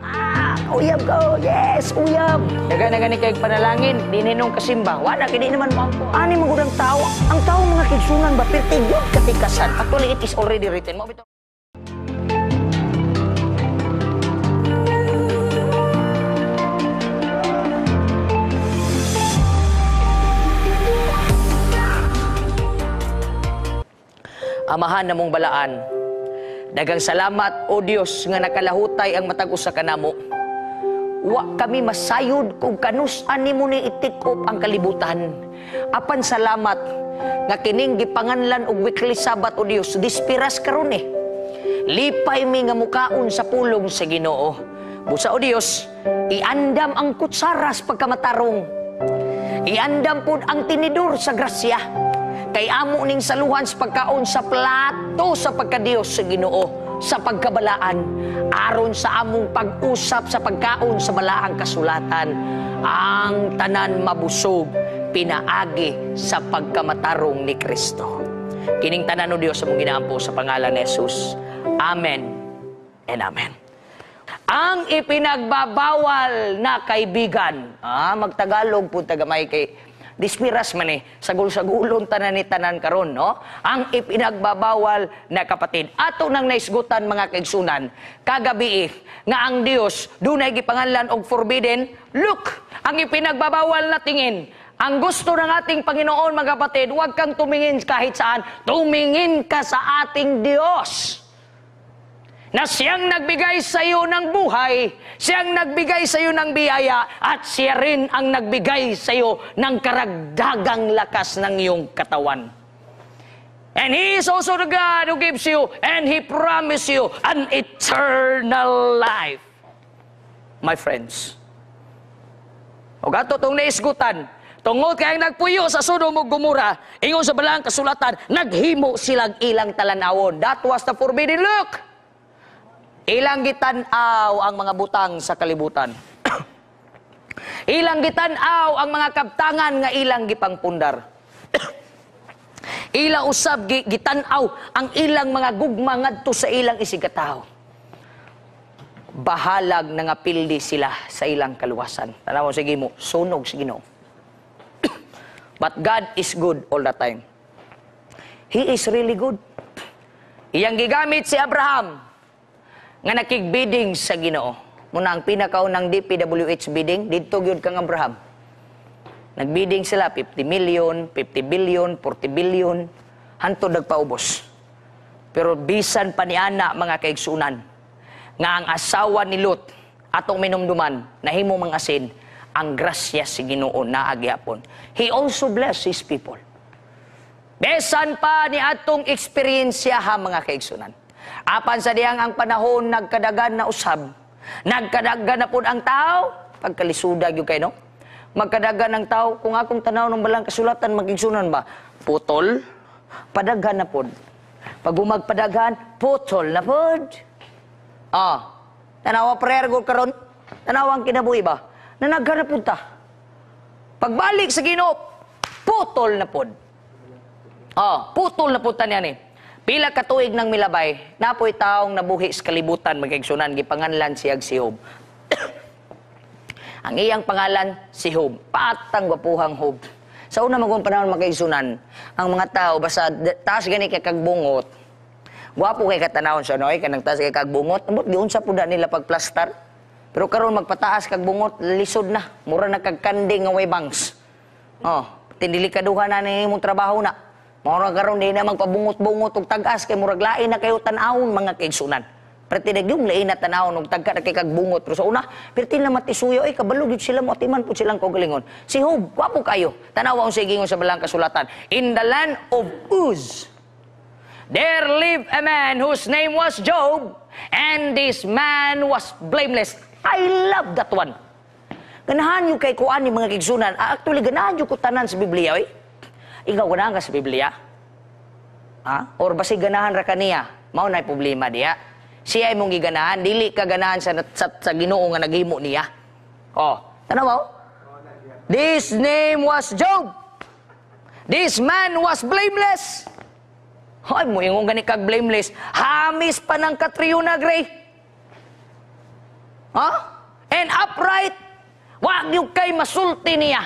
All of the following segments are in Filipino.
Ah, uyab ko! Oh. Yes, uyab! Daga na gani kayong panalangin, dininong kasimba. Wala, kini naman mo ako. Ani mo ng tao. Ang tao mga kidsunan ba, pirtigyod katikasan. Actually, it is already written. Mo Amahan na mong balaan Dagang salamat, O Dios, nga nakalahutay ang matag usa kanamo. Wa kami masayod kung kanus-an mo ni itikop ang kalibutan. Apan salamat nga kining gipanganlan og weekly sabat o Dios, dispiras karon eh. Lipay mi nga mukaon sa pulong sa Ginoo. Busa o Dios, iandam ang kutsaras pagkamatarong. Iandam pud ang tinidor sa grasya Kay amo ning saluhan sa pagkaon sa plato sa pagkadiyos sa Ginoo sa pagkabalaan aron sa among pag-usap sa pagkaon sa balaang kasulatan ang tanan mabusog pinaagi sa pagkamatarong ni Kristo. Kining tanan o Dios among ginaampo sa pangalan ni Jesus. Amen and Amen ang ipinagbabawal na kaibigan. Ah, magtagalog po tagamay kay dispiras man eh, sagul-sagulon tanan ni tanan karon no? Ang ipinagbabawal na kapatid. Ato nang naisgutan mga kaigsunan, kagabi eh, nga ang Dios dunay gipanganlan og forbidden, look, ang ipinagbabawal na tingin, ang gusto ng ating Panginoon, mga kapatid, huwag kang tumingin kahit saan. Tumingin ka sa ating Diyos na siyang nagbigay sa iyo ng buhay, siyang nagbigay sa iyo ng biyaya, at siya rin ang nagbigay sa iyo ng karagdagang lakas ng iyong katawan. And He is also the God who gives you and He promises you an eternal life. My friends, o gato tong naisgutan, Tungod kayang nagpuyo sa suno mo gumura, ingon sa balang kasulatan, naghimo silang ilang talanawon. That was the forbidden look. Ilang gitanaw ang mga butang sa kalibutan. ilang gitanaw ang mga kaptangan nga ilang gipangpundar. Ila usab gi, gitanaw ang ilang mga gugma ngadto sa ilang isigataw. Bahalag na nga pildi sila sa ilang kaluwasan. Tanaw sige mo, sunog sige no. But God is good all the time. He is really good. Iyang gigamit si Abraham nga nakigbidding sa Ginoo. Muna ang pinakaw ng DPWH bidding, didto gyud kang Abraham. Nagbidding sila 50 million, 50 billion, 40 billion, hantod nagpaubos. Pero bisan pa ni ana mga kaigsunan nga ang asawa ni Lot atong minumduman nahimong mga asin ang grasya si Ginoo na agyapon. He also bless his people. Besan pa ni atong eksperyensya ha mga kaigsunan. Apan sa diyang ang panahon nagkadagan na usab, nagkadagan na pud ang tao, Pagkalisudag gyud kay no. Magkadagan ang tao kung akong tanaw ng balang kasulatan magigsunan ba? Putol, Padagan na pud. Pag umagpadaghan, putol na pud. Ah, tanawa prayer gud karon. Tanawa ang kinabuhi ba? Na naghanap pud Pagbalik sa Ginoo, putol na pud. Ah, putol na pud ta niya ni. Eh. Pila ka tuig nang milabay, napoy taong nabuhi sa kalibutan magigsunan gipanganlan si Agsihob. Ang iyang pangalan si Hob, patang wapuhang Hob. Sa una magong panahon magigsunan, ang mga tao basta taas gani kay kagbungot. Wapo kay katanaon sa noy kanang taas kay kagbungot, ambot giunsa pud nila pagplaster. Pero karon magpataas kagbungot, lisod na, mura na kagkanding nga way banks. Oh, tindili kaduha na ni imong trabaho na. Mora karon di na magpabungot-bungot og tagas kay murag lain na kayo tan mga kaigsunan. Perti na yung lain na tan-awon og tagka na kay kagbungot. Pero sa una, perti na matisuyo ay kabalo yun sila mo atiman iman po silang kogalingon. Si Hob, wapo kayo. Tanawa ang sigingon sa balang kasulatan. In the land of Uz, there lived a man whose name was Job, and this man was blameless. I love that one. Ganahan yung kay kuan ni mga kigsunan. Ah, actually, ganahan yung kutanan sa Biblia, eh? Ikaw ganahan ka sa Biblia? Ha? Or basi ganahan ra kaniya? Mao nay problema diya. Siya ay mong giganahan, dili ka ganahan sa, sa, sa Ginoo nga naghimo niya. Oh, tanaw mo? This name was Job. This man was blameless. Hoy, mo ingong gani kag blameless. Hamis pa ng Katrina gray. Huh? And upright. Wag yung kay masulti niya.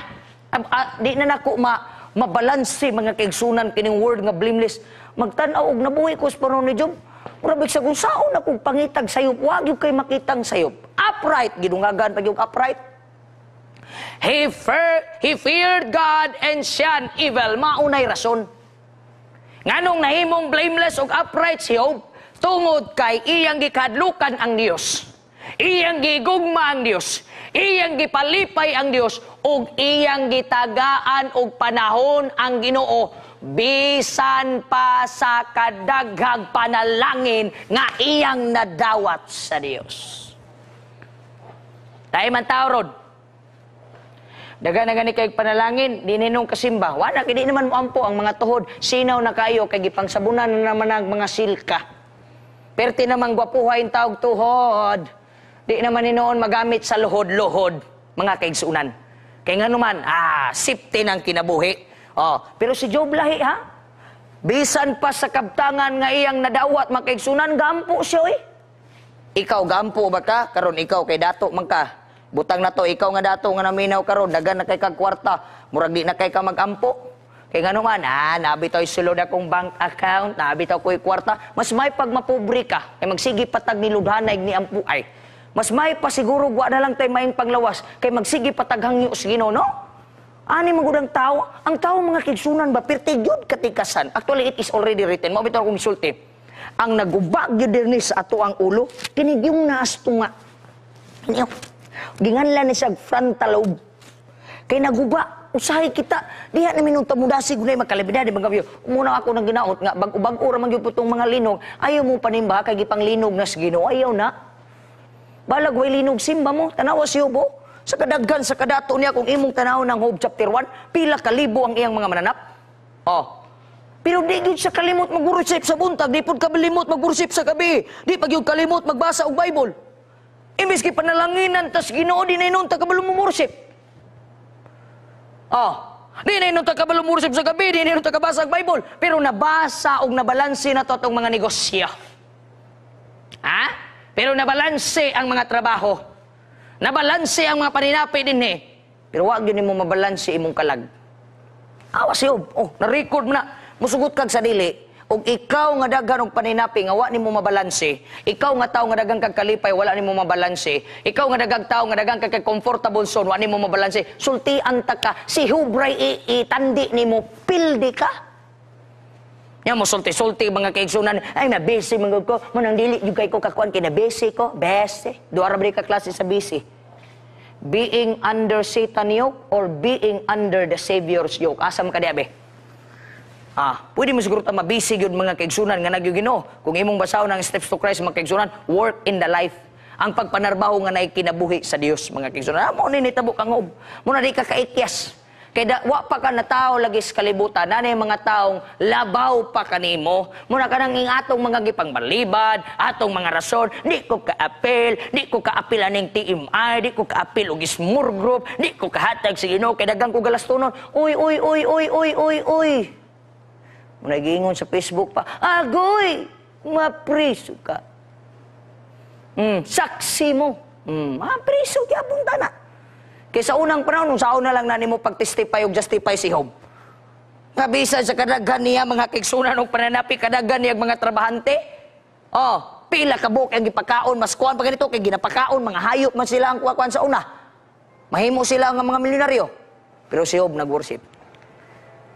Uh, uh, di na nako ma mabalanse mga kaigsunan kining word nga blameless. Magtan-aw og nabuhi ko sa panon ni Job. Grabe sa kung saon na kung pangitag sayop, wag yung kay makitang sayop. Upright, ginungagan pag yung upright. He, fear, he feared God and shunned evil. Maunay rason. Nganong nahimong blameless ug upright si Job, tungod kay iyang gikadlukan ang Dios. Iyang gigugma ang Dios, iyang gipalipay ang Dios ug iyang gitagaan og panahon ang Ginoo bisan pa sa kadaghang panalangin nga iyang nadawat sa Dios. Dahil man tao rod, Dagan na gani kay panalangin, dininong kasimba. Wala, kini naman mo ampo ang mga tuhod. Sinaw na kayo, kay gipangsabunan na naman ang mga silka. Perti namang gwapuhain tawag tuhod. Di naman ni noon magamit sa lohod-lohod, mga kaigsunan. Kaya nga naman, ah, sipte ng kinabuhi. Oh, pero si Job lahi, ha? Bisan pa sa kaptangan nga iyang nadawat, mga kaigsunan, gampo siya, eh. Ikaw gampo ba ka? Karon ikaw kay dato man ka. Butang na to, ikaw nga dato nga naminaw karon, dagan na kay kag kwarta, murag di na kay ka magampo. Kay nga man ah, nabitoy sulod akong bank account, nabitaw ko'y kwarta, mas may pag mapobre ka, kay magsigi patag ni Ludhanay ni ay. Mas may pasiguro wa na lang tay maing panglawas kay magsige pataghang yo sa no? Ani magudang tao, ang tao mga kidsunan ba pertigyod katikasan. Actually it is already written. Mao bitaw kong isulti. Ang naguba gyud dinhi sa ato ang ulo kini yung naastunga. Niyo. Ginganlan ni siya frontal lobe. Kay naguba usahay kita diha na minong tamudasi gunay makalabidad mga kayo muna ako nang ginaot nga bag ubag ura man gyud putong mga linog ayaw mo panimba kay gipanglinog na sa Ginoo ayaw na Balag way linog simba mo, tanawa si Hubo. Sa kadaggan, sa kadato niya, kung imong tanaw ng Hob chapter 1, pila kalibo ang iyang mga mananap. Oh. Pero di gud siya kalimot magworship sa buntag, di pud kalimot magworship sa gabi, di pa gyud kalimot magbasa og Bible. Imbis kay panalanginan tas Ginoo di nayon ta kabalo mo worship. Oh. Di nayon ta kabalo mo worship sa gabi, di nayon ta kabasa og Bible, pero nabasa og nabalanse na to atong mga negosyo. Ha? Pero nabalanse ang mga trabaho. Nabalanse ang mga paninapi din eh. Pero wag yun mo mabalanse imong kalag. Awa siya, oh, na-record mo na. Musugot kag sa dili. Og ikaw nga daghan og paninapi nga wa nimo mabalanse, ikaw nga tawo nga daghang kag kalipay wala nimo mabalanse, ikaw nga daghang tawo nga daghang kag comfortable zone wa nimo mabalanse, sulti ta ka, si hubray iitandi nimo pildi ka. Nya mo sulti-sulti mga kaigsunan, ay na busy mga ko, mo nang dili jud kay ko kakuan kay busy ko, busy. Duara ra ka klase sa busy. Being under Satan yoke or being under the Savior's yoke. Asa man ka Ah, pwede mo siguro tama mabisi gyud mga kaigsunan nga nagyo Ginoo. Kung imong basaw ng steps to Christ mga kaigsunan, work in the life ang pagpanarbaho nga nay kinabuhi sa Dios mga kaigsunan. Amo ah, ni nitabo kang ob. Mo na di ka kaikyas. Kaya wa pa ka na tao lagis kalibutan, nanay mga taong labaw pa kanimo. Muna ka nang ing atong mga gipangbalibad, atong mga rason, di ko kaapil, di ko kaapilan ng TMI, di ko kaapil og smur group, di ko kahatag sa Ginoo kay dagang ko galastonon. Uy uy uy uy uy uy uy. Muna giingon sa Facebook pa, agoy, mapriso ka. Mm, saksi mo. Mm, mapriso gyapon ta na. Kaysa unang panahon, nung saon na lang na nimo pagtestify og justify si Job. Nga bisan sa kadaghan niya mga kiksuna og pananapi kadaghan niya mga trabahante. Oh, pila ka buok ang gipakaon mas kuan pa ganito kay ginapakaon mga hayop man sila ang kuan sa una. Mahimo sila ang mga milyonaryo. Pero si Job nag-worship.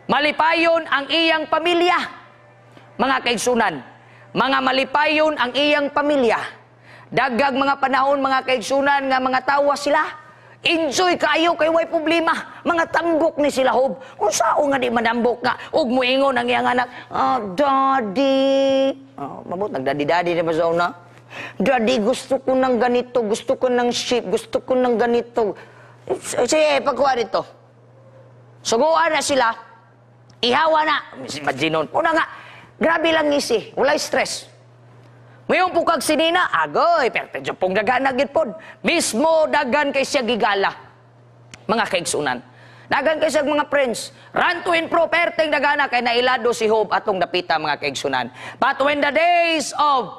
Malipayon ang iyang pamilya. Mga kaigsunan, mga malipayon ang iyang pamilya. Dagag mga panahon, mga kaigsunan, nga mga tawa sila Enjoy kayo kay way problema. Mga tanggok ni sila hob. sao nga di manambok ka ug moingon ang iyang anak, "Ah, daddy." Oh, mabot nagdadi-dadi na ba sa una? Daddy, gusto ko ng ganito, gusto ko ng sheep, gusto ko ng ganito. Eh, sige, pagkuha rito. Suguan na sila. Ihawa na. Imagine nun. Una nga, grabe lang ngisi. Walay stress. Mayong po kag sinina, agoy, perte dyan pong dagan po. Mismo dagan kay siya gigala. Mga kaigsunan. Dagan kay siya mga friends. Run to in pro, dagan dagana kay nailado si Hope atong dapita mga kaigsunan. But when the days of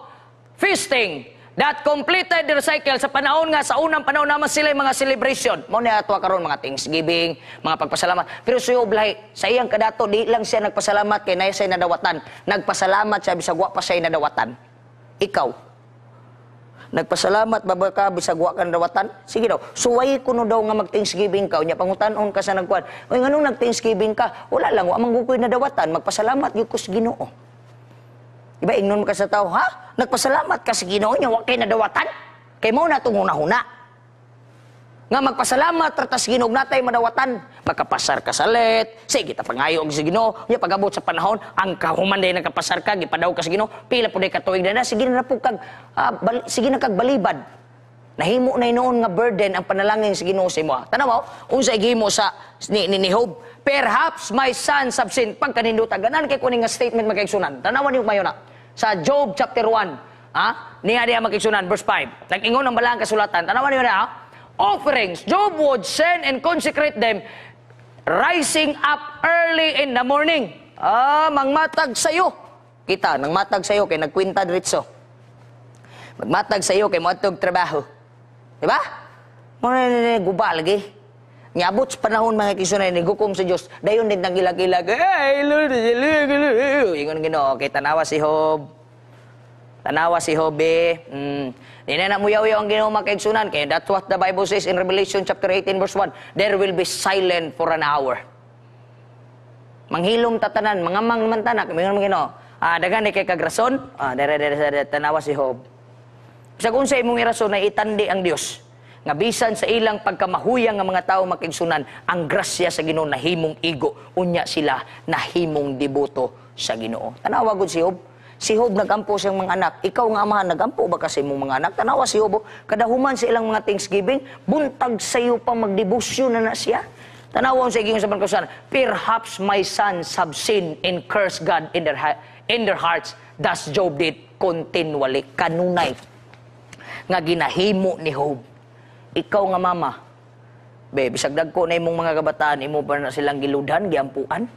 feasting, that completed their cycle sa panahon nga sa unang panahon naman sila mga celebration mo na ato karon mga thanksgiving mga pagpasalamat pero si Oblay sa iyang kadato di lang siya nagpasalamat kay nay siya nadawatan nagpasalamat siya bisag wa pa siya nadawatan ikaw. Nagpasalamat baba ka bisag wa kan dawatan. Sige daw, suway ko no daw nga mag Thanksgiving ka. Unya pangutanon ka sa nagkuan. Oy nganong nag Thanksgiving ka? Wala lang wa manggukoy na dawatan, magpasalamat gyud kus Ginoo. Iba ingnon mo ka sa tao, ha? Nagpasalamat ka sa Ginoo nya wakay kay nadawatan. Kay mao na tong huna-huna nga magpasalamat ratas Ginoo natay madawatan pagkapasar ka sa let sige ta pangayo og sa Ginoo nya pagabot sa panahon ang kahuman day nagkapasar ka gipadaw ka sa Ginoo pila pud ka tuig na sige na po kag ah, bal, sige na kag balibad nahimo na noon nga burden ang panalangin sa Ginoo sa imo tanaw unsa igihimo sa ni, ni, ni Hope perhaps my son subsin pagkaninduta ganan kay kuning nga statement magkaigsunan tanaw ni mayo na sa Job chapter 1 ha ah, niya diya magkaigsunan verse 5 nag-ingon ang balang kasulatan tanaw ni na ha ah offerings. Job would send and consecrate them, rising up early in the morning. Ah, mangmatag sa'yo. Kita, nangmatag sa'yo kay nagkwinta diretso. Magmatag sa'yo kay moatog trabaho. Di ba? Muna na guba lagi. Niabot sa panahon mga kisunay, gukom sa Dios. Dayon din nang ilag-ilag. Hey, Lord, Ingon gino, okay, tanawa si Hob. Tanawa si Hobe. Eh. Mm. Dinana na muyaw ang ginoo kaigsunan. Kaya that's what the Bible says in Revelation chapter 18 verse 1. There will be silent for an hour. Manghilom tatanan, mga mangmantanak, mga mga ginoo. Ah, dagan kay kagrason, ah, dere dere sa tanawa si Hob. Sa kung sa imong irason na itandi ang Dios nga bisan sa ilang pagkamahuyang nga mga tao makigsunan ang grasya sa Ginoo na himong igo unya sila na himong deboto sa Ginoo. Tanawa gud si Hob, Si Hob nagampo siyang mga anak. Ikaw nga amahan, nagampo ba kasi mong mga anak? Tanawa si oh. kada human sa ilang mga Thanksgiving, buntag sa'yo pa magdebosyon na na siya. Tanawa sa ikingon sa pangkasan, Perhaps my sons have sinned and cursed God in their, in their hearts. Thus Job did continually. Kanunay nga ginahimo ni Hob. Ikaw nga mama, be, bisag dagko na imong mga kabataan, imo pa na silang giludhan, giampuan.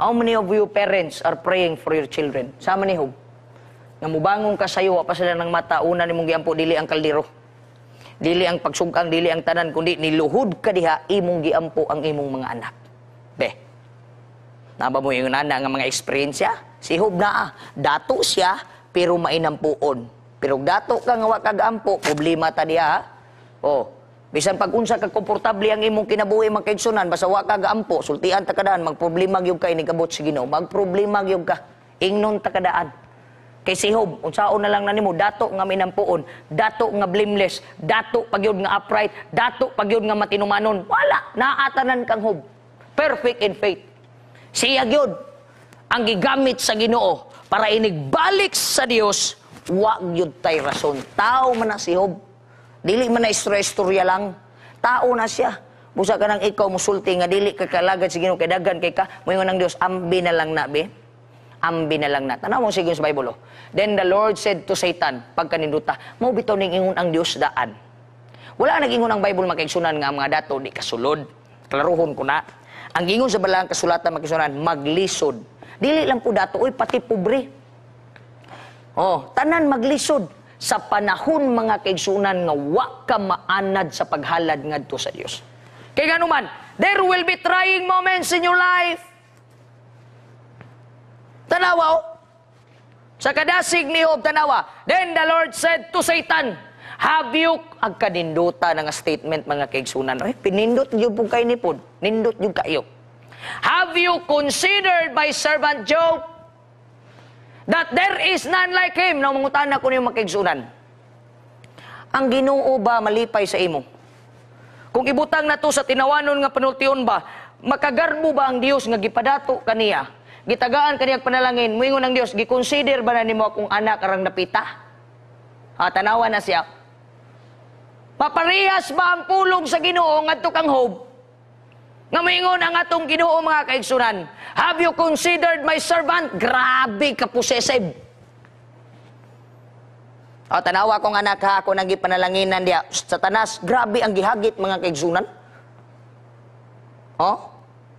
How many of you parents are praying for your children? Sa many hope? Nga mubangong ka sayo, pa sila ng mata, una ni mong giampo, dili ang kaldero. Dili ang pagsugang, dili ang tanan, kundi niluhod ka diha, imong giampo ang imong mga anak. Be, naba mo yung nana nga mga eksperyensya? Si Hub na ah, dato siya, pero mainampuon. Pero dato ka nga wakagampo, problema ta diha. Oh, Bisan pag unsa ka komportable ang imong kinabuhi man kaigsunan basta wa ka gaampo sultian ta kadaan magproblema gyud ka ini inigabot si Ginoo magproblema gyud ka ingnon ta kadaan kay si Job unsao na lang nanimo dato nga minampuon dato nga blameless dato pagyud nga upright dato pagyud nga matinumanon wala naatanan kang Job perfect in faith siya gyud ang gigamit sa Ginoo para inigbalik sa Dios wa gyud tay rason tao man si Job Dili man na istorya-istorya lang. Tao na siya. Busa ka nang ikaw musulti nga dili ka kalagad sa Ginoo kay daghan kay ka moingon nang Dios ambi na lang na be. Ambi na lang na. Tanaw mo sige sa Bible oh. Then the Lord said to Satan pagkaninduta mo bitaw ning ingon ang Dios daan. Wala nang ingon ang Bible makaigsunan nga mga dato di kasulod. Klaruhon ko na. Ang ingon sa balang kasulatan makigsunan maglisod. Dili lang po dato uy, pati pobre. Oh, tanan maglisod sa panahon mga kaigsunan nga wa ka maanad sa paghalad ngadto sa Dios. Kay ganuman, there will be trying moments in your life. Tanawa oh. Sa kadasig ni Job tanawa, then the Lord said to Satan, Have you ang kanindota ng statement mga kaigsunan? Eh, pinindot gyud pud kay ni pod. Nindot gyud kayo. Have you considered my servant Job? That there is none like him. Nang mangutana ko ano niyo makigsunan. Ang ginoo ba malipay sa imo? Kung ibutang na to sa tinawanon nga panultion ba, makagarbo ba ang Dios nga gipadato kaniya? Gitagaan kaniyang panalangin, muingon ang Dios, giconsider ba na nimo akong anak arang napita? Ha, tanawa na siya. Paparehas ba ang pulong sa Ginoo ngadto kang hope? Nga mingon ang atong ginoo mga kaigsunan, Have you considered my servant? Grabe ka possessive. O, tanawa kong anak ha, ako nang ipanalanginan niya. Satanas, grabe ang gihagit mga kaigsunan. Oh?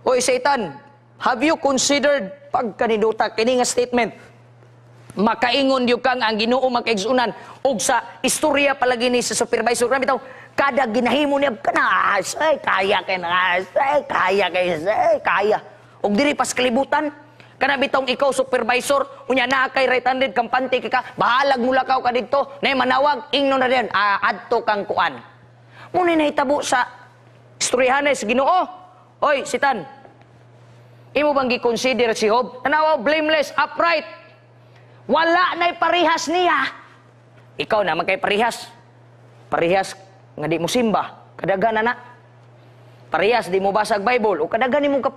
Oy, Satan, have you considered, pag kaniduta, kini nga statement, makaingon yung kang ang ginoo mga kaigsunan, og sa istorya palagi ni sa supervisor. Grabe tao, kada ginahimo niya kana asay kaya kay na asay kaya kay say kaya ug diri pas kalibutan kana bitong ikaw supervisor unya na kay right handed kampante ka bahalag mula kaw kadidto nay manawag ingno na diyan ah, adto kang kuan mo ni nahitabo sa istoryahanes Ginoo oy sitan imo bang gi-consider si Job tanaw blameless upright wala nay parihas niya ikaw na magkay parihas parihas nga di mo simba, kadagan na na. Parehas di mo basag Bible o kadagan nimo ka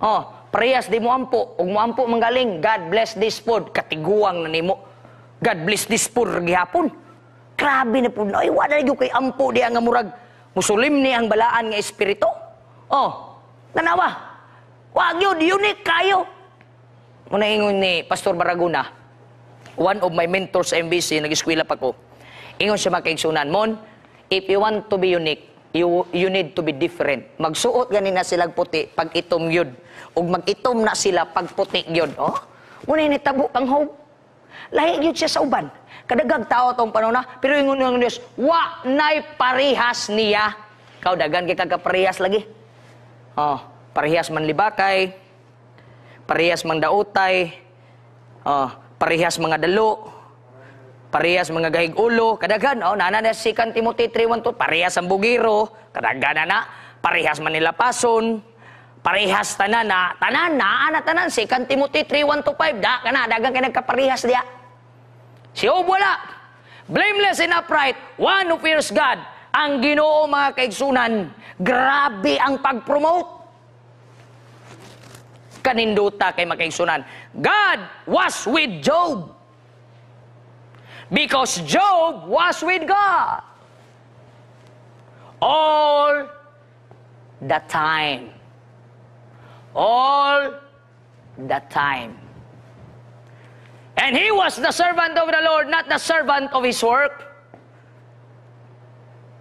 Oh, parehas di mo ampo ug mo ampo manggaling God bless this food katiguang na nimo. God bless this food gihapon. Grabe na pud ay wala gyud kay ampo di nga murag musulim ni ang balaan nga espiritu. Oh, tanawa. Wag yun, unique eh, kayo. Muna ingon ni Pastor Baraguna, one of my mentors sa MBC, nag-eskwela pa ko. Ingon siya makaigsunan mon, if you want to be unique, you, you need to be different. Magsuot gani na silang puti pag itom yun. O magitom na sila pag puti yun. Oh? Muna ni tabo pang hope. Lahi yun siya sa uban. Kadagag tao tong panuna, ah. pero yung unang Diyos, wa nay parihas niya. Kau dagan kay kagaparihas lagi. Oh, parihas man libakay, parihas man dautay, oh, parihas mga dalo, parehas mga gahig ulo, kadagan, oh, nana na si kan Timothy 3.1, parehas ang bugiro, kadagan na na, parehas man nila pason, parehas tanan na, tanan na, ana tanan, si kan Timothy 3.1.5, da, kana, dagang ka nagkaparehas diya. Si Ob wala. Blameless and upright, one who fears God. Ang ginoo mga kaigsunan, grabe ang pag-promote kaninduta kay makaigsunan. God was with Job. Because Job was with God. All the time. All the time. And he was the servant of the Lord, not the servant of his work.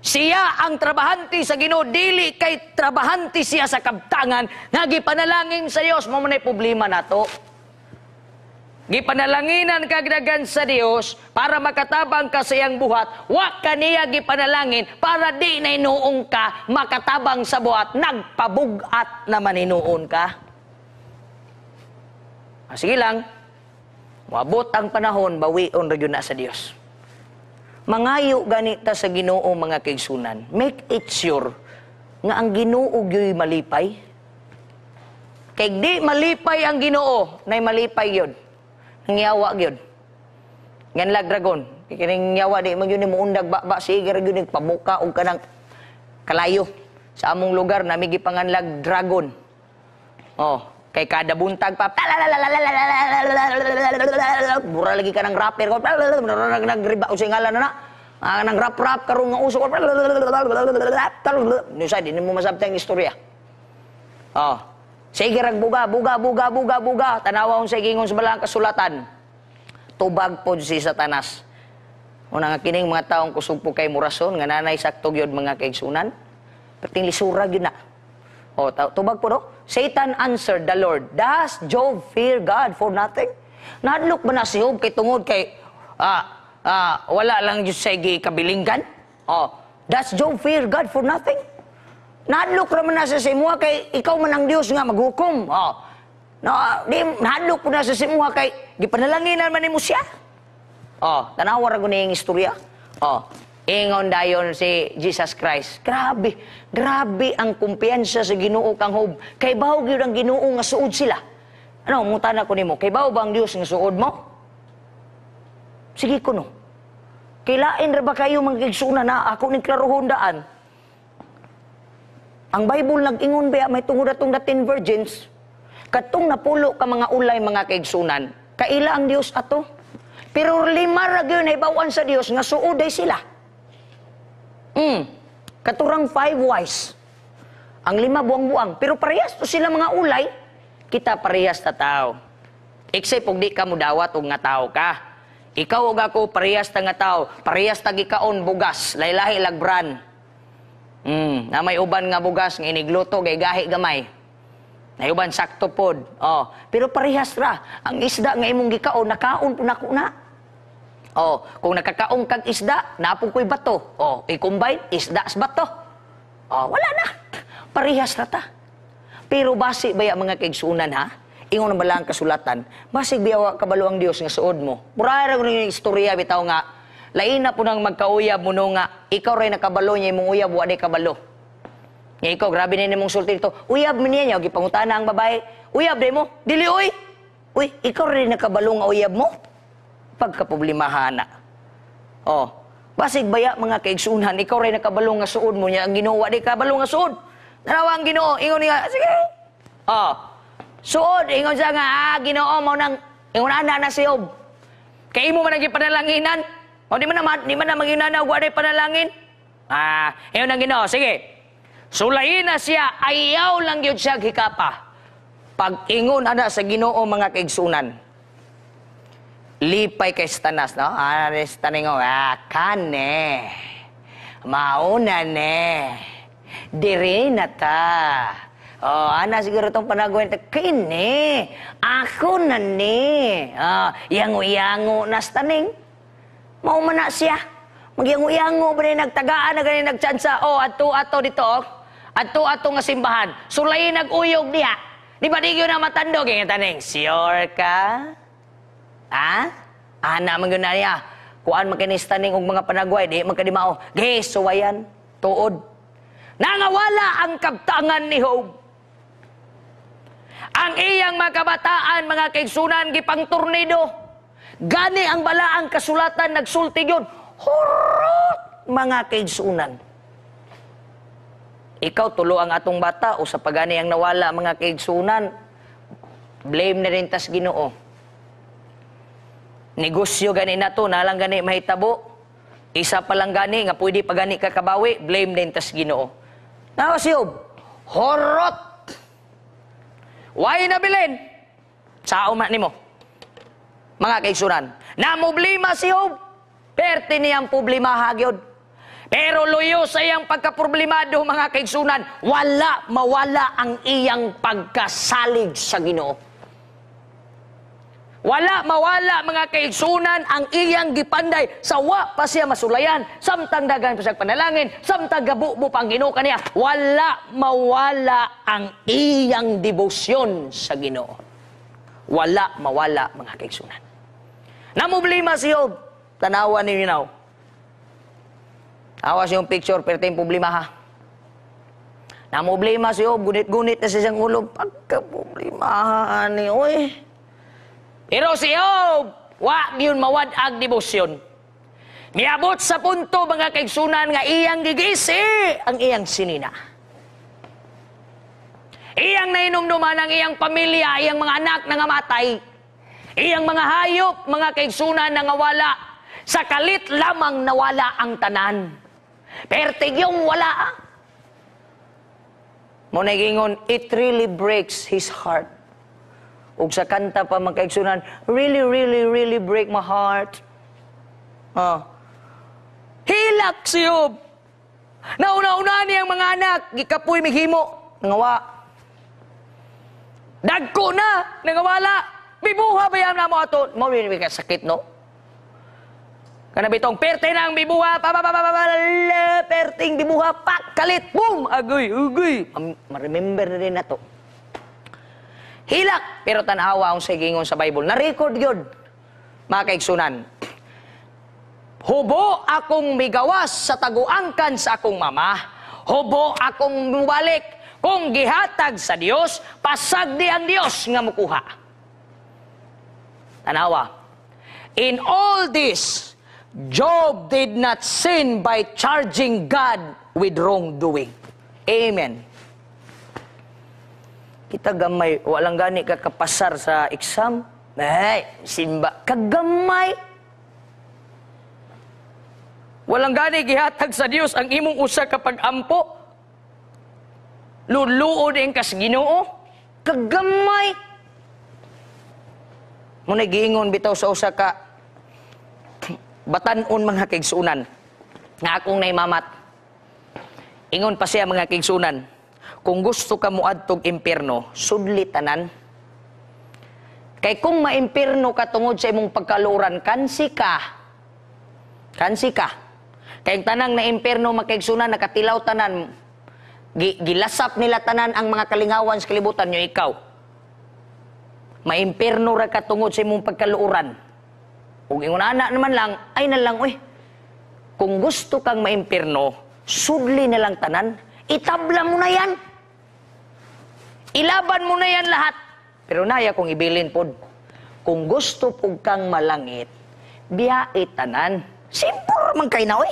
Siya ang trabahante sa Ginoo dili kay trabahante siya sa kabtangan nga gipanalangin sa Dios mo manay problema nato. Gipanalanginan kagdagan sa Dios para makatabang ka sa iyang buhat. Wa kaniya gipanalangin para di na inuong ka makatabang sa buhat. Nagpabugat na inuon ka. Ah, sige lang. Mabot ang panahon, bawion ra na sa Dios. Mangayo ganita sa Ginoo mga kaigsunan. Make it sure nga ang Ginoo gyoy malipay. Kay di malipay ang Ginoo, nay malipay yun. ngiawa gyud ngan lag dragon kini ngiawa di mo gyud mo undag bakbak si gyud pamuka og kanang kalayo sa among lugar migi panganlag dragon oh kay kada buntag pa bura lagi kanang rapper ko nagriba o ngalan na na ah, nang rap rap karong nga uso ko ni sa din mo masabtang istorya ya. oh Sige rag buga, buga, buga, buga, buga. Tanawa sa gingon sa balang kasulatan. Tubag po si Satanas. Una nga kining mga taong kusog po kay Murason, nga nanay sakto yun mga kaigsunan. Perting lisura yun na. O, tubag po no? Satan answered the Lord, Does Job fear God for nothing? Nadlok ba na si Job kay tungod kay, ah, ah, wala lang yun sa kabilinggan? O, does Job fear God for nothing? Nahadlok ra man na sa simuha kay ikaw man ang Dios nga maghukom. Oh. No, di nahadlok po na sa simuha kay gipanalangin man nimo siya. Oh, tanaw ra guni ang istorya. Oh, ingon dayon si Jesus Christ. Grabe, grabe ang kumpiyansa sa Ginoo kang hob. Kay bawo gyud ang Ginoo nga suod sila. Ano, mutana ko nimo, kay bawo ba ang Dios nga suod mo? Sige ko no. Kilain ra ba kayo mga na ako ning klaruhon daan? Ang Bible nag-ingon ba may tungod atong datin virgins? Katong napulo ka mga ulay mga kaigsunan, kaila ang Dios ato. Pero lima ra gyud ibawan sa Dios nga suoday sila. Mm. Katurang five wise. Ang lima buang-buang, pero parehas to sila mga ulay, kita parehas ta tao. Except og di ka mudawat og nga tao ka. Ikaw og ako parehas ta nga tao, parehas ta gikaon bugas, lahi-lahi lagbran. Mm, na may uban nga bugas nga inigluto gay gahi gamay. Na uban sakto pod. Oh, pero parehas ra ang isda nga imong gikaon nakaon po nako na. Oh, kung nakakaong kag isda, napong ko'y bato. Oh, i-combine isda as bato. Oh, wala na. Parehas ra ta. Pero basi baya mga kaigsunan ha? Ingon na bala ang kasulatan. Basig biyawa kabaluang Dios nga suod mo. ra ko istorya bitaw nga lain na po nang magkauyab mo nga, ikaw rin nakabalo niya imong uyab, wala kabalo. Nga ikaw, grabe na mong sulti nito, uyab mo niya niya, gipangutan na ang babae, uyab mo, dili uy. Uy, ikaw rin nakabalo nga uyab mo, pagkaproblemahana. Oh, basig baya mga kaigsunan, ikaw rin nakabalo nga suod mo niya, ang ginoo, wala kabalo nga suod. Narawa ang ginoo, ingon niya, sige. Oh, suod, ingon siya nga, ah, ginoo mo nang, ingon na na si Ob. Kay mo man ang ipanalanginan, o di man na, di man na magyunanaw, waday panalangin. Ah, yun ang ginoo. Sige. Sulayin na siya, ayaw lang yun siya hikapa. Pag-ingon ana sa ginoo mga kaigsunan. Lipay kay stanas, no? Ah, taning ah, kane. Mauna ne. Diri na ta. Oh, ana siguro tong panagawin ta kini. Ako na ni. Ah, yango-yango nas taning mau man siya. Magiyango-iyango ba na nagtagaan na ganyan nagtsansa. O, oh, ato-ato dito, oh. Ato-ato nga simbahan. Sulay naguyog uyog niya. Di ba di na matando Yung eh, taneng, sure ka? Ha? Ana, ah, mga na niya. Kuan makinista ning og mga panagway, di magkadimao. Ges, suwayan, tuod. Nangawala ang kaptangan ni Hope. Ang iyang mga kabataan, mga kaigsunan, gipang tornado. Gani ang balaang kasulatan nagsulti yun. Hurot! Mga kaidsunan. Ikaw, tulo ang atong bata o sa pagani ang nawala mga kaidsunan, blame na rin tas ginoo. Negosyo gani na to, nalang gani mahitabo. Isa pa lang gani, nga pwede pa gani kakabawi, blame na rin tas ginoo. Nawa si Job, horot! Why na bilin? Sao man ni mo? mga kaigsunan. Namublima si Job. Perte niyang problema hagyod. Pero luyo sa iyang pagkaproblemado, mga kaigsunan, wala mawala ang iyang pagkasalig sa ginoo. Wala mawala mga kaigsunan ang iyang gipanday sa wa pa siya masulayan samtang dagan pa siya panalangin samtang gabo mo pang Ginoo kaniya wala mawala ang iyang debosyon sa Ginoo wala mawala mga kaigsunan Namublima si Job. Tanawa ni Hinaw. Awas yung picture, pero tayong problema ha. Namublima si Job, gunit-gunit na sa siyang ulo. Pagkaproblemahan ni, oy. Pero si Job, wa yun mawadag debosyon. Miabot sa punto mga kaigsunan nga iyang gigisi ang iyang sinina. Iyang nainomduman ang iyang pamilya, iyang mga anak na nga matay. Iyang mga hayop, mga kaigsuna nangawala, sa kalit lamang nawala ang tanan. Pertig Pertigyong wala. Mo nagingon, it really breaks his heart. Ug sa kanta pa mga kaigsunan, really, really, really break my heart. Ah. Hilak si siyob. Nauna-una niyang mga anak, gikapoy mihimo, nangawa. Dagko na, nangawala bibuha ba yan na mo ato? Mawiriwi ka sakit, no? Kana bitong perte nang bibuha, pa pa pa perting bibuha, pak, kalit, boom, agoy, ugoy. Um, remember na rin na to. Hilak, pero tanawa ang sigingon sa Bible. Na-record yun, mga kaigsunan. Hubo akong migawas sa taguangkan sa akong mama. Hubo akong mubalik. kung gihatag sa Dios, pasag di ang Dios nga mukuha. Tanawa. In all this, Job did not sin by charging God with wrongdoing. Amen. Kita gamay, walang gani ka kapasar sa exam. Ay, simba. Kagamay. Walang gani gihatag sa Dios ang imong usa kapag ampo. Luluod ang kas Ginoo. Kagamay. Kagamay Muna giingon bitaw sa usa ka batan mga kigsunan nga akong naimamat. Ingon pa siya mga kigsunan, kung gusto ka mo adtog impierno, sudli tanan. Kay kung maimpirno ka tungod sa imong pagkaluran, kansi ka. Kansi ka. Kay tanang na impierno makigsunan nakatilaw tanan, gilasap nila tanan ang mga kalingawan sa kalibutan nyo ikaw maimperno ra ka tungod sa imong pagkaluuran. Kung ingon ana naman lang, ay na lang, uy, kung gusto kang maimperno, sudli na lang tanan, itabla mo na yan. Ilaban mo na yan lahat. Pero naya kung ibilin pod, kung gusto pug kang malangit, biya itanan. Simple man kay na, uy.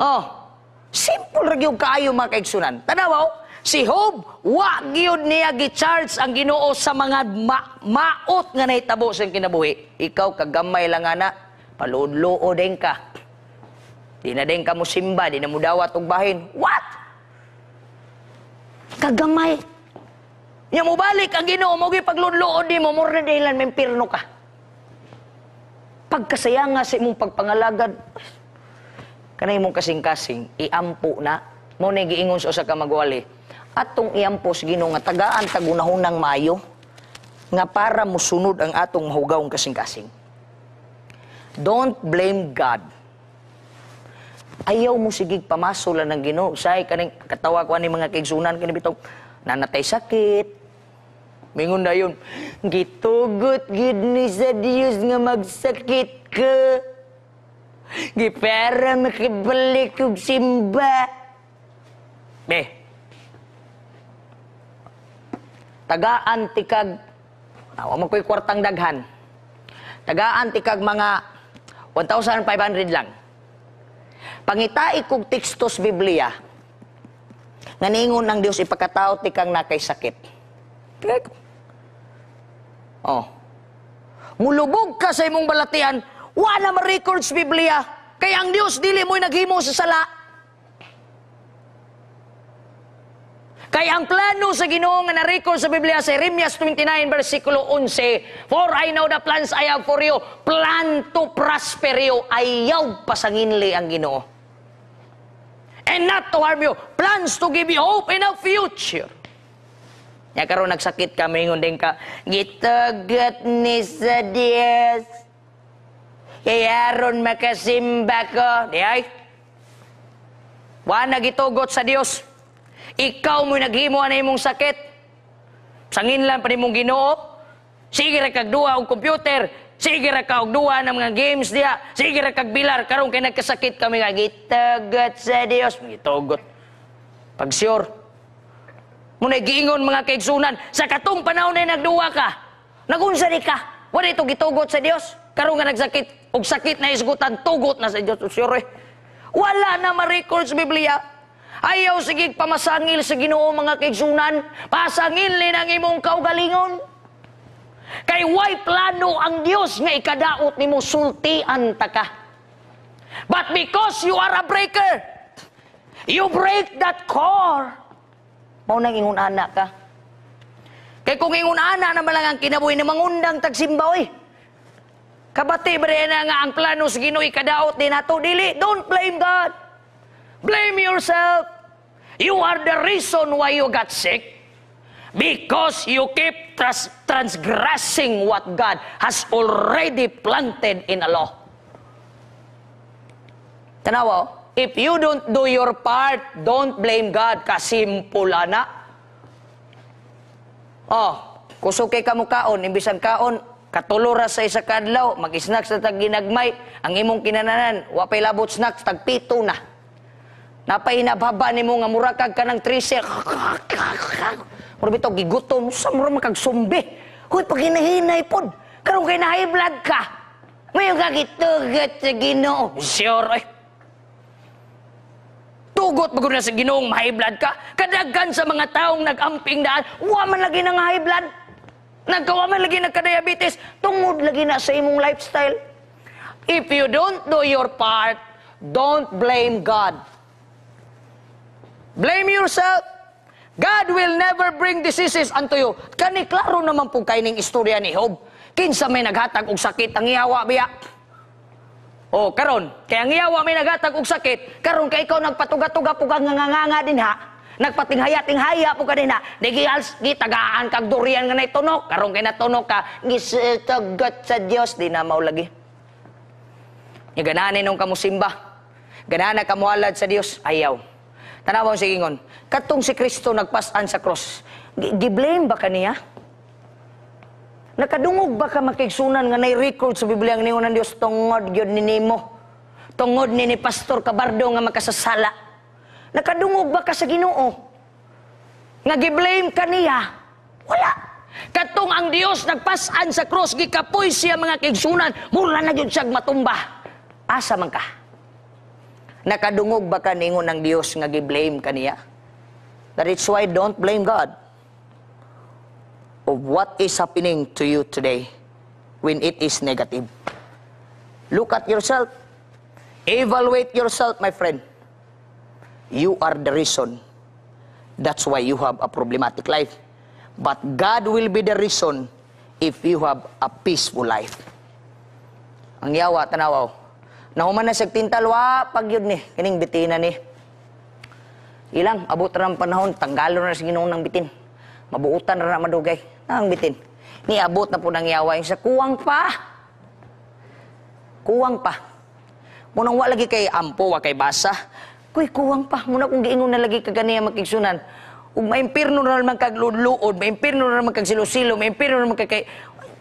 Oh, simple ra gyud kaayo mga kaigsunan. Tanaw, si Hob, wa gyud niya gicharge ang Ginoo sa mga ma maot nga nahitabo sa kinabuhi. Ikaw kagamay lang ana, paluod-luod din ka. Di na din ka mo simba, di na mo dawat og bahin. What? Kagamay. Nya mo balik ang Ginoo mo gyud pagludluod di mo murna dahilan, mempirno ka. Pagkasaya nga sa imong pagpangalagad, kanay imong kasing-kasing, iampo na, mo na giingon sa usa ka magwali, atong iampos Ginoo nga tagaan tagunahon ng Mayo nga para musunod ang atong hugawng kasing-kasing. Don't blame God. Ayaw mo sigig pamasola ng Ginoo. Say kaning katawa ko ni mga kaigsunan kini bitong nanatay sakit, Mingon na yun. Gitugot gid sa Dios nga magsakit ka. Gipera makibalik og simba. Beh, tagaan tikag awa ah, mo kwartang daghan. Tagaan tikag mga 1,500 lang. Pangitai kog tekstos Biblia nga ningon ang Dios ipakatao tikang nakay sakit. Oh. Mulubog ka sa imong balatian, wala ma records Biblia. kay ang Dios dili mo naghimo sa sala. Kay ang plano sa Ginoo nga narikol sa Biblia sa Jeremias 29 versikulo 11, For I know the plans I have for you, plan to prosper you, ayaw pasanginli ang Ginoo. And not to harm you, plans to give you hope and a future. Nya karon nagsakit ka mingon din ka, gitagat ni sa Dios. Kaya aron makasimba ko, di ay? Wa nagitugot sa Dios. Ikaw mo naghimo na imong sakit. Sangin lang pa mong ginoo. Sige ra kag duha og computer. Sige ra ka og duha ng mga games diha. Sige ra kag bilar karon kay nagkasakit kami nga gitagat sa Dios. Gitugot. Pag sure. Muna giingon mga kaigsunan sa katong panahon na nagduwa ka. Nagunsa ni ka. Wala ito gitugot sa Dios. Karon nga nagsakit og sakit na isgutan tugot na sa Dios. Sure. Eh. Wala na ma-records Biblia. Ayaw sige pamasangil sa Ginoo mga kaigsunan, pasangil ni ang imong kaugalingon. Kay way plano ang Dios nga ikadaot nimo sultian ta ka. But because you are a breaker, you break that core. Mao nang ingon anak ka. Kay kung ingon ana na lang ang kinabuhi ni mangundang tagsimbaw eh. Kabati ba na nga ang plano sa Ginoo ikadaot ni nato dili. Don't blame God. Blame yourself. You are the reason why you got sick because you keep trans- transgressing what God has already planted in a law. Tanawa, if you don't do your part, don't blame God, kasimpula na. Oh, kusuke ka mo kaon, imbisan kaon, katulura sa isa kadlaw, mag-snacks na tag ginagmay, ang imong kinananan, wapay labot snacks, tag pito na. Napainababa ni mo nga mura kag kanang trise. Mura gigutom sa mura makagsumbi. Hoy pag hinahinay Karong Karon kay nahay vlog ka. Ngayon ka gitugot sa Ginoo. Sure. eh. Tugot bago na sa Ginoong high blood ka. Kadaghan sa mga taong nag-amping daan, wa man lagi nang high blood. Nagkawa man lagi nagka-diabetes, tungod lagi na sa imong lifestyle. If you don't do your part, don't blame God. Blame yourself. God will never bring diseases unto you. Kani klaro naman po kay ning istorya ni Job. Kinsa may naghatag og sakit ang iyawa biya. Oh, karon, kay ang iyawa may naghatag og sakit, karon kay ikaw nagpatuga-tuga pug ang nganganga ha. Nagpatinghayating haya po ka din ha. Digi Digihals, gitagaan kag durian nga tunok. Karon kay natunok ka, gisitagat sa Dios di na maulagi. Nga gananin nung kamusimba. Ganana kamualad sa Dios, ayaw. Tanawaw sa ingon, katong si Kristo nagpasan sa cross, giblame ba kaniya? Nakadungog ba ka makigsunan nga nai-record sa Biblia ng ng Diyos tungod yun ni Nemo? Tungod ni ni Pastor Kabardo nga makasasala? Nakadungog ba ka sa ginoo? Nga giblame kaniya? Wala. Katong ang Dios nagpasan sa cross, gikapoy siya mga kigsunan, mula na yun siyag matumba. Asa man ka? Nakadungog ba ka ningon ng Dios nga gi-blame kaniya? That is why don't blame God of what is happening to you today when it is negative. Look at yourself. Evaluate yourself, my friend. You are the reason. That's why you have a problematic life. But God will be the reason if you have a peaceful life. Ang yawa, tanawaw. Nauman na sig tintalwa, pagyod ni, kining bitina ni. Ilang, abot na ng panahon, tanggalo na sa ginoon ng bitin. Mabuutan na na madugay, ang bitin. Ni abot na po ng yawa yung sa kuwang pa. Kuwang pa. Munang wa lagi kay ampo, wa kay basa. Kuy, kuwang pa. Muna kung giingon na lagi ka ganiya makiksunan. Ug maimpirno na naman kag luod, maimpirno na naman kag silo-silo, na naman kay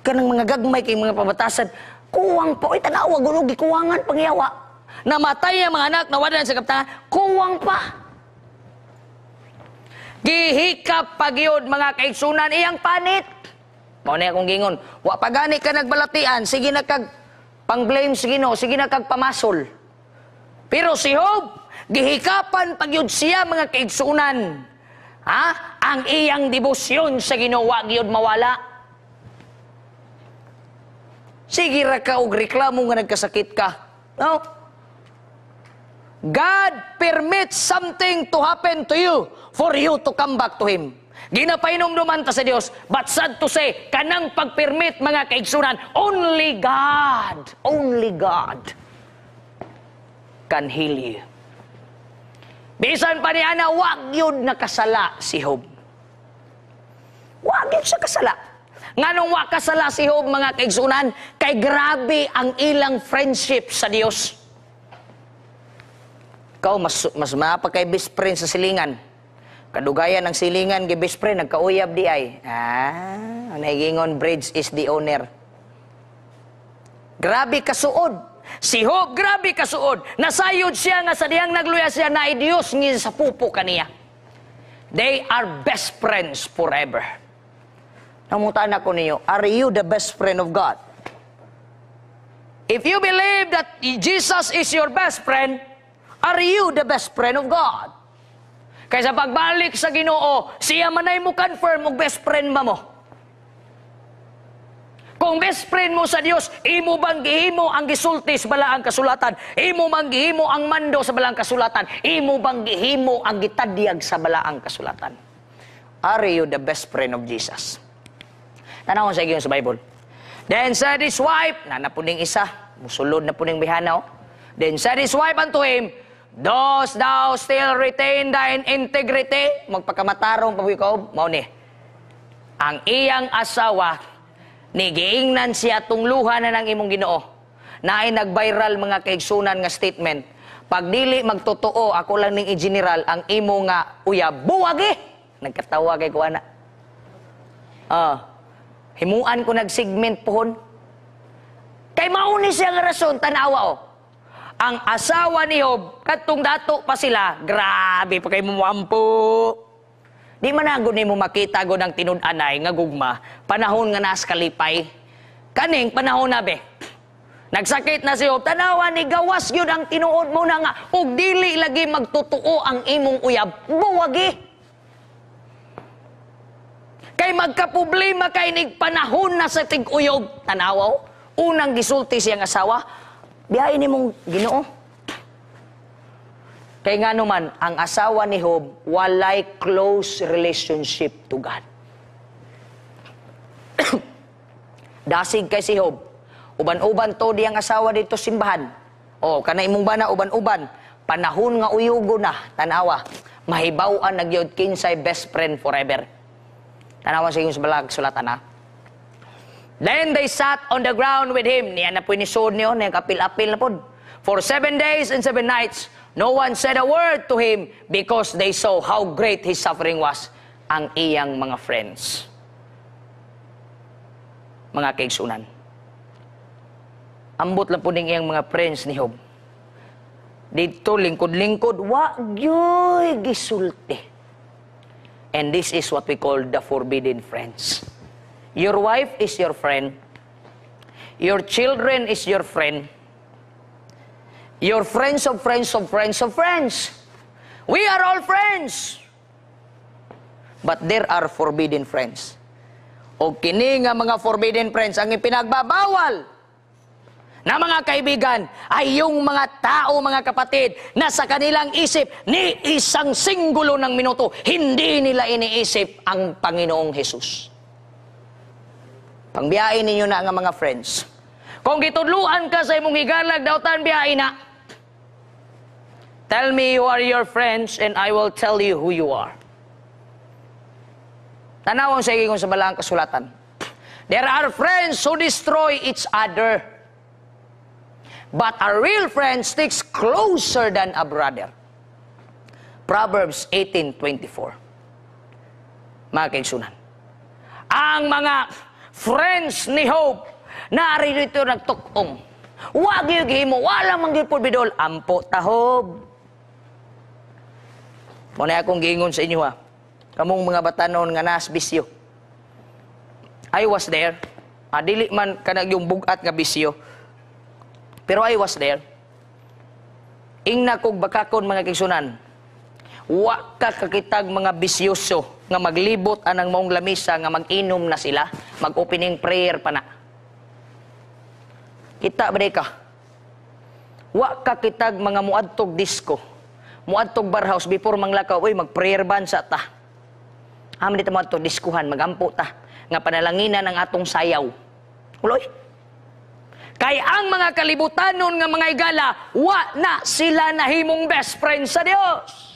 kanang mga gagmay kay mga pabatasan. Kuwang pa. Uy, tanawa, gulo, gikuwangan, pangyawa. Namatay ang mga anak, nawadan sa kaptangan, kuwang pa. Gihikap pagyod mga kaigsunan, iyang panit. Mao na akong gingon, wa pagani ka nagbalatian, sige na kag pang-blame si Ginoo, sige na kag pamasol. Pero si Job, gihikapan pagyud siya mga kaigsunan. Ha? Ang iyang debosyon sa Ginoo wa gyud mawala. Sige ra ka og reklamo nga nagkasakit ka. No? God permits something to happen to you for you to come back to Him. Ginapainom naman ta sa Dios, but sad to say, kanang pagpermit mga kaigsunan, only God, only God can heal you. Bisan pa ni Ana, wag yun nakasala si Job. Wag yun sa kasala. Nganong wa kasala si Job mga kaigsunan, kay grabe ang ilang friendship sa Dios. Ikaw, mas, mas maapa kay best friend sa silingan. Kadugayan ng silingan, kay best friend, nagkauyab di ay. Ah, on bridge is the owner. Grabe kasuod. Si Job, grabe kasuod. Nasayod siya nga sa diyang nagluya siya na ay Dios ngin sa pupo kaniya. They are best friends forever. Namuntaan ako niyo, are you the best friend of God? If you believe that Jesus is your best friend, are you the best friend of God? Kaysa pagbalik sa ginoo, siya manay mo confirm o best friend ba mo? Kung best friend mo sa Dios, imo bang gihimo ang gisulti sa balaang kasulatan? Imo bang gihimo ang mando sa balaang kasulatan? Imo bang gihimo ang gitadyag sa balaang kasulatan? Are you the best friend of Jesus? Tanawon sa iyo sa Bible. Then said his wife, na napuning isa, musulod na puning bihanaw. Oh. Then said his wife unto him, Dost thou still retain thine integrity? Magpakamatarong pagwikob, mao ni. Ang iyang asawa, nigiingnan siya tungluha na ng imong ginoo. Naay nag-viral mga kaigsunan nga statement. Pag dili magtotoo, ako lang ning i-general, ang imo nga uya, buwagi! Nagkatawa kay kuana. Ah. Uh, Himuan ko nag-segment pohon. Kay mauni siya nga rason, tanawa o. Oh. Ang asawa ni Job, katong dato pa sila, grabe pa kay mumuampo. Di manago ni mo makita go ng tinudanay nga gugma, panahon nga nas kalipay. Kaning panahon na be. Nagsakit na si Job, tanawa ni gawas yun ang tinuod mo na nga, ug dili lagi magtutuo ang imong uyab, buwagi. Kay magkaproblema kay nig panahon na sa tiguyog tanawaw, unang gisulti siyang asawa, biyahe ni mong Ginoo. Kay nga naman, ang asawa ni Hob, walay close relationship to God. Dasig kay si Hob, Uban-uban to di ang asawa dito simbahan. O, kanay mong bana, uban-uban. Panahon nga uyugo na, tanawa. Mahibaw ang nagyod kinsay best friend forever. Tanawa sa iyong balag, sulatan na. Then they sat on the ground with him. Niya na po ni niyo, niya kapil-apil na po. For seven days and seven nights, no one said a word to him because they saw how great his suffering was ang iyang mga friends. Mga kaigsunan. Ambot lang po ning iyang mga friends ni Job. Dito, lingkod-lingkod, wa gyoy gisulti. And this is what we call the forbidden friends. Your wife is your friend. Your children is your friend. Your friends of friends of friends of friends. We are all friends. But there are forbidden friends. O kini nga mga forbidden friends ang ipinagbabawal na mga kaibigan ay yung mga tao, mga kapatid, na sa kanilang isip ni isang singgulo ng minuto, hindi nila iniisip ang Panginoong Hesus. Pangbiyain ninyo na ang mga friends. Kung gitudluan ka sa imong higalag, dautan biyain na. Tell me who are your friends and I will tell you who you are. Tanawang sa kung sa balang kasulatan. There are friends who destroy each other. But a real friend sticks closer than a brother. Proverbs 18.24 Mga kainsunan, ang mga friends ni Hope, naririto nagtukong. Wag yung gihimo, wala manggil bidol. ampo tahob. Muna akong gingon sa inyo ha, kamong mga batanon nga nas bisyo. I was there, adili ah, man kanag yung bugat nga bisyo, pero I was there. Ingna kog bakakon mga kigsunan. Wa ka kakitag mga bisyoso nga maglibot anang maong lamisa nga mag-inom na sila, mag-opening prayer pa na. Kita ba ka? Wa ka kitag mga muadtog disco, muadtog barhouse before manglakaw, uy mag-prayer bansa ta. Amin dito muadtog diskuhan, magampo ta nga panalanginan ang atong sayaw. Uloy, Kay ang mga kalibutan nun nga mga igala, wa na sila nahimong best friend sa Dios.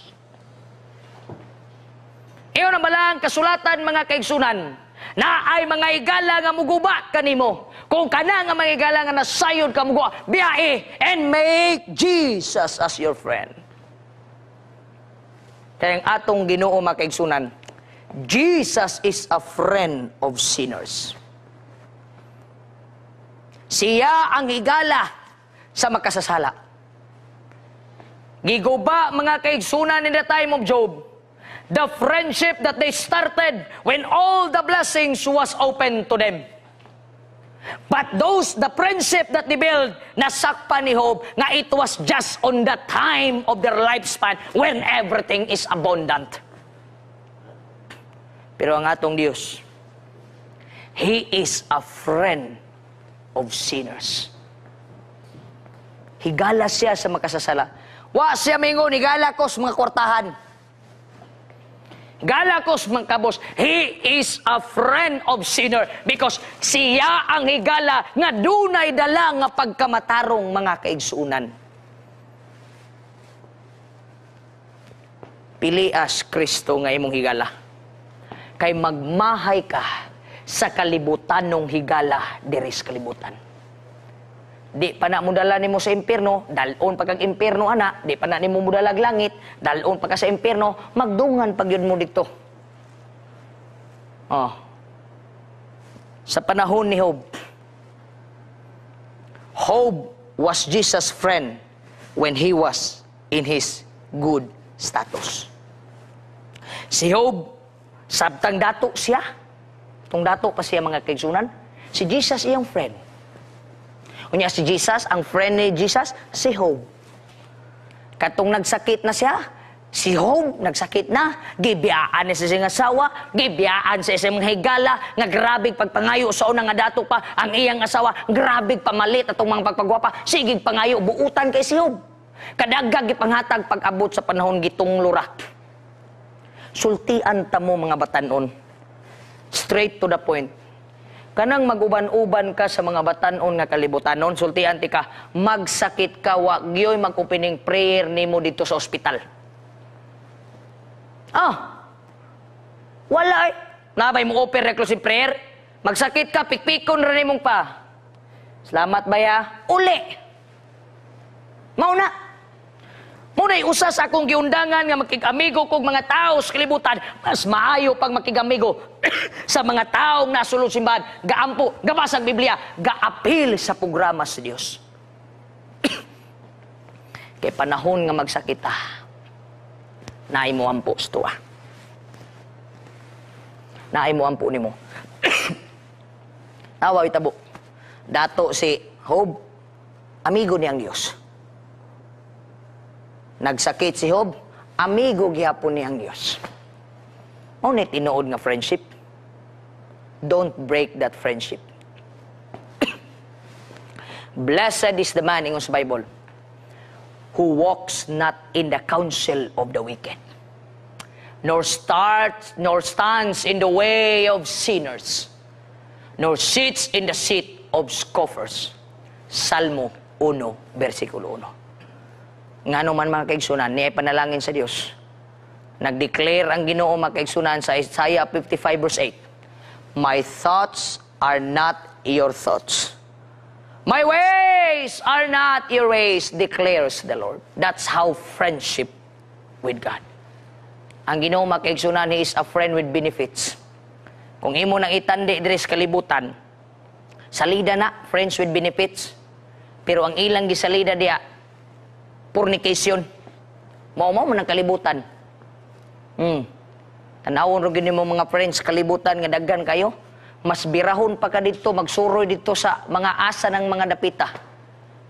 Iyon na balang kasulatan mga kaigsunan na ay mga igala nga muguba kanimo. Kung kana nga mga igala nga nasayod ka muguba, biyahe and make Jesus as your friend. Kaya ang atong ginoo mga kaigsunan, Jesus is a friend of sinners. Siya ang higala sa makasasala. Giguba mga kaigsunan in the time of Job, the friendship that they started when all the blessings was open to them. But those, the friendship that they build, nasakpan ni Job na it was just on the time of their lifespan when everything is abundant. Pero ang atong Dios, He is a friend of sinners. Higala siya sa makasasala. Wa siya mingon, higala kos mga kwartahan. Galakos mga kabos, he is a friend of sinner because siya ang higala nga dunay dala nga pagkamatarong mga kaigsuunan. Pili as Kristo nga imong higala. Kay magmahay ka sa kalibutan ng higala diri sa kalibutan. Di pa na mudala nimo sa impierno, dalon pagkag impierno ana, di pa na nimo mudalag langit, dalon pagka sa impierno, magdungan pag yun mo dito. Oh. Sa panahon ni Hob, Hob was Jesus' friend when he was in his good status. Si Job, sabtang dato siya, Tung dato pa siya mga kaigsunan, si Jesus iyang friend. Kunya si Jesus, ang friend ni Jesus, si Job. Katong nagsakit na siya, si Job nagsakit na, gibiyaan ni sa siyang asawa, gibiyaan sa siyang higala, nga grabig pagpangayo sa unang nga dato pa, ang iyang asawa, grabig pamalit atong mga pagpagwapa, sige pangayo, buutan kay si Job. Kadagag ipanghatag pag-abot sa panahon gitong lura. Sultian tamo mo mga batanon straight to the point. Kanang maguban-uban ka sa mga batanon nga kalibutanon, sultian ti ka, magsakit ka, wag yo'y magkupining prayer nimo dito sa ospital. Ah, wala eh. Nabay mo open reclusive prayer, magsakit ka, pikpikon rin mong pa. Salamat baya, uli. Mauna. Muna'y usas akong giundangan nga makigamigo kog mga tao sa kalibutan. Mas maayo pag makigamigo sa mga taong nasulod simbahan, gaampo, gabasag Biblia, gaapil sa programa sa Dios. Kay panahon nga magsakita, naay mo ampo sa tuwa. Naay mo ampo nimo. Tawa itabo. Dato si Hob, amigo ni ang Dios Nagsakit si Job, amigo gihapon ni ang Dios. Mao tinuod nga friendship. Don't break that friendship. Blessed is the man in sa Bible who walks not in the counsel of the wicked, nor starts nor stands in the way of sinners, nor sits in the seat of scoffers. Salmo 1, versikulo 1 nga naman ano mga kaigsunan, niya panalangin sa Diyos. Nag-declare ang ginoo mga kaigsunan sa Isaiah 55 verse 8, My thoughts are not your thoughts. My ways are not your ways, declares the Lord. That's how friendship with God. Ang ginoo mga kaigsunan, He is a friend with benefits. Kung imo nang itandi diri sa kalibutan, salida na, friends with benefits. Pero ang ilang gisalida dia, fornication. Mao mo ng kalibutan. Hmm. Tanawon ro gini mo mga friends, kalibutan nga daghan kayo. Mas birahon pa ka dito, magsuroy dito sa mga asa ng mga napita.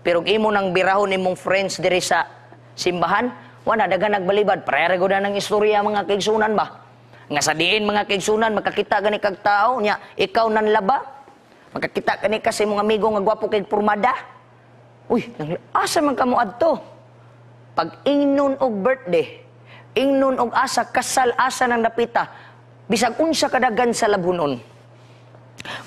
Pero imo nang birahon imong friends diri sa simbahan, wala daghan nagbalibad. Prayer na ng istorya mga kaigsunan ba? Nga sa diin mga kaigsunan, makakita gani kag tao nya, ikaw nan laba. Makakita kani kasi mga amigo nga gwapo kay pormada. Uy, asa man kamo adto? Pag ingnon og birthday, ingnon og asa, kasal asa ng napita, bisag unsa kadagan sa labunon.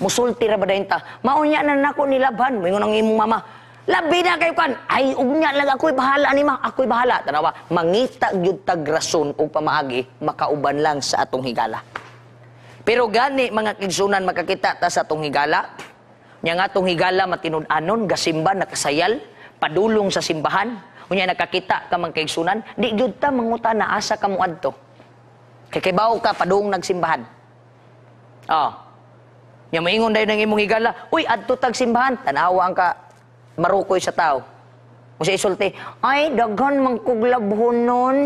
Musulti ra ba ta? Maunya na nako ni labhan, mingon ang imong mama. Labi na kayo kan. Ay, ugnya lang ako'y bahala ni ma. Ako'y bahala. Tanawa, mangita gyud tag rason og pamaagi, makauban lang sa atong higala. Pero gani mga kigsunan makakita ta sa atong higala, nya nga atong higala matinud-anon gasimba nakasayal, padulong sa simbahan, Unya nakakita ka man kay sunan, di gyud ta manguta na asa ka mo adto. Kay kibaw ka padung nagsimbahan. Oh. Nya moingon dayon ng imong higala, uy adto tag simbahan, tanawa ang ka marukoy sa tao. si isulti, ay daghan man kog labhon nun.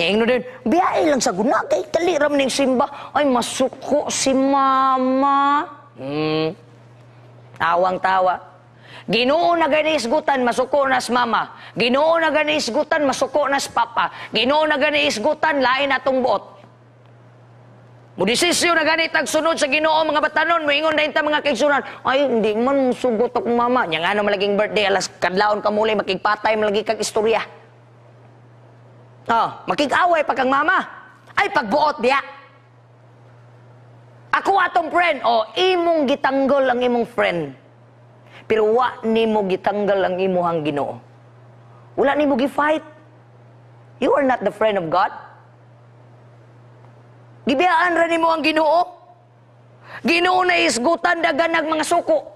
Nya ingno din, biyay lang sa guna kay taliram ning simba, ay masuko si mama. Hmm. Awang tawa. Ginoo na gani masuko nas mama. Ginoo na gani masuko nas papa. Ginoo na gani lain atong buot. Mo Mudisisyon na ang sunod sa Ginoo mga batanon ingon na inta mga kaigsunan. Ay hindi man sugot ak mama. Nya ngano malaging birthday alas kadlaon ka muli makigpatay malagi kag istorya. Oh, makig-away pa kang mama. Ay pagbuot dia. Ako atong friend, o oh, imong gitanggol ang imong friend. Pero wa nimo gitanggal ang imuhang Ginoo. Wala nimo gi-fight. You are not the friend of God. Gibiyaan ra ni mo ang Ginoo. Ginoo na isgutan dagan ng mga suko.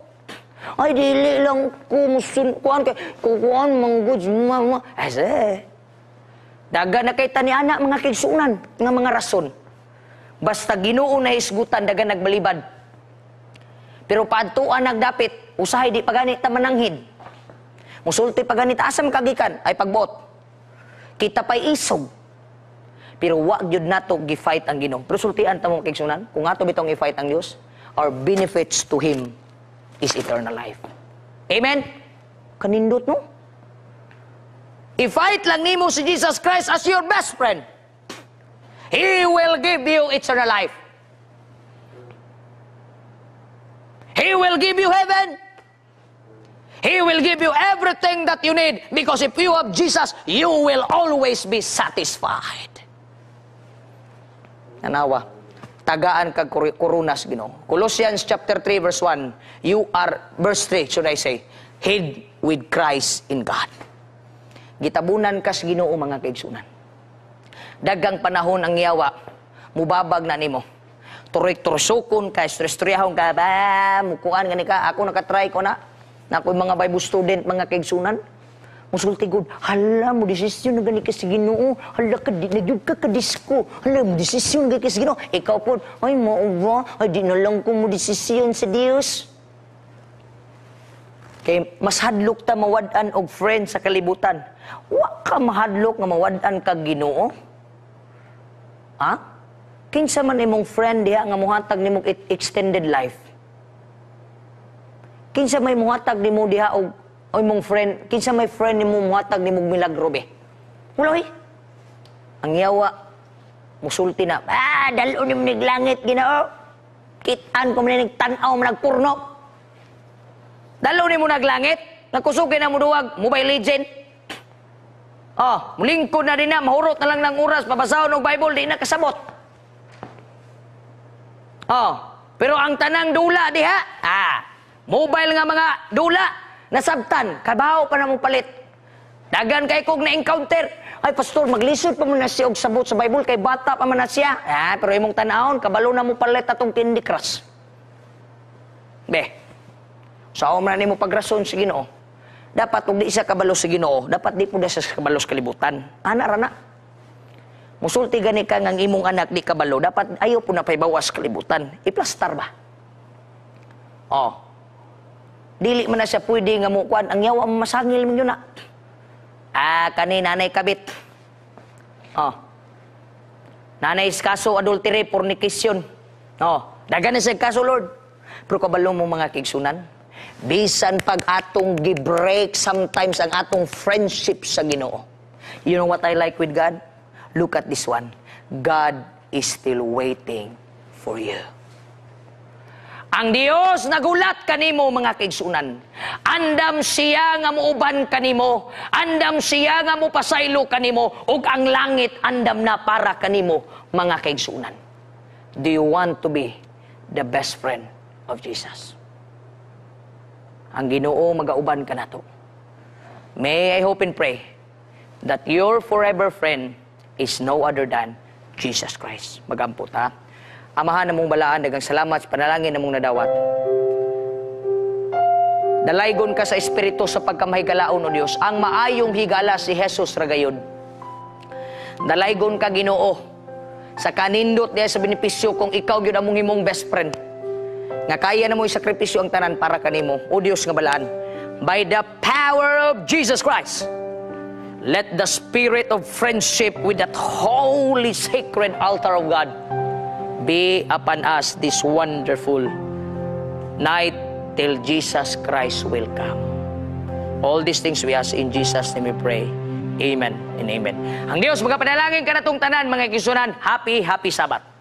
Ay dili lang kumusun kuan kay kuan mang mama. Ase. Dagan na kay tani anak mga kigsunan nga mga rason. Basta ginuo na isgutan daga nagbalibad. Pero paadtuan nagdapit usahay di paganit ta mananghid. Musulti paganit asam kagikan ay pagbot. Kita pa'y isog. Pero wa gyud nato gi-fight ang Ginoo. Pero sultian ta mo sunan, kung ato bitong i-fight ang Dios, our benefits to him is eternal life. Amen. Kanindot no? I-fight lang nimo si Jesus Christ as your best friend. He will give you eternal life. He will give you heaven. He will give you everything that you need because if you have Jesus, you will always be satisfied. Nanawa, tagaan kag kurunas Ginoo. Colossians chapter 3 verse 1, you are verse 3 should I say, hid with Christ in God. Gitabunan kas Ginoo mga kaigsunan. Dagang panahon ang yawa, mubabag na nimo turik-tursukon ka, stress-stressahon ka, ba, mukuan, gani ka, ako nakatry ko na, na ako mga Bible student, mga kaigsunan, musulti gud, hala mo desisyon nga ni kasi Ginoo, hala ka di nagyud ka ka disko, hala mo desisyon nga kasi Ginoo. Ikaw po, ay mao ay di na lang ko mo desisyon sa Dios. Kay mas hadlok ta mawad-an og friend sa kalibutan. Wa ka mahadlok nga mawad-an kag Ginoo. Ha? Kinsa man imong friend diha nga mohatag nimong e-, extended life kinsa may muhatag mo diha og o imong friend, kinsa may friend ni mo muhatag nimo milagro be. Wala eh. Ang yawa, musulti na, ah, dalon nimo ning langit Ginoo. Kitan ko man nagtanaw, tan-aw man nagpurno. naglangit, nagkusugin na mo duwag Mobile Legend. Oh, mulingko na din na, mahurot na lang ng oras, papasahon og Bible, di na kasabot. Oh, pero ang tanang dula diha, ah, Mobile nga mga dula, nasabtan, kabaho pa na mong palit. Dagan kay kog na-encounter. Ay, pastor, maglisod pa man na siya og sabot sa Bible kay bata pa man na siya. Ah, pero imong tanahon, kabalo na mo palit atong Candy Crush. Be, sa so, na nimo pagrason sa Ginoo. Dapat ug di isa kabalo sa Ginoo, dapat di pud sa kabalo sa kalibutan. Ana rana. na. Musulti gani ka ngang imong anak di kabalo, dapat ayo po na paybawas kalibutan. Iplastar ba? Oh, dili man na siya pwede nga mukuan ang yawa masangil man yun na ah. ah kani nanay kabit oh nanay is kaso adultery fornication oh dagan sa kaso lord pero kabalo mo mga kigsunan bisan pag atong gibreak sometimes ang atong friendship sa Ginoo you know what i like with god look at this one god is still waiting for you ang Dios nagulat kanimo mga kaigsunan. Andam siya nga muuban kanimo, andam siya nga mupasaylo kanimo ug ang langit andam na para kanimo mga kaigsunan. Do you want to be the best friend of Jesus? Ang Ginoo magauban ka nato. May I hope and pray that your forever friend is no other than Jesus Christ. Magampot ha. Amahan namong balaan, dagang salamat sa panalangin namong nadawat. Dalaygon ka sa Espiritu sa pagkamahigalaon, O Diyos. Ang maayong higala si Jesus Ragayod. Dalaygon ka, Ginoo, sa kanindot niya sa benepisyo kung ikaw yun among imong best friend. Nga kaya na mo sakripisyo ang tanan para kanimo. O Diyos nga balaan. By the power of Jesus Christ, let the spirit of friendship with that holy sacred altar of God be upon us this wonderful night till Jesus Christ will come. All these things we ask in Jesus' name we pray. Amen and amen. Ang Dios, magkapanalangin ka na itong tanan, mga kisunan. Happy, happy Sabat.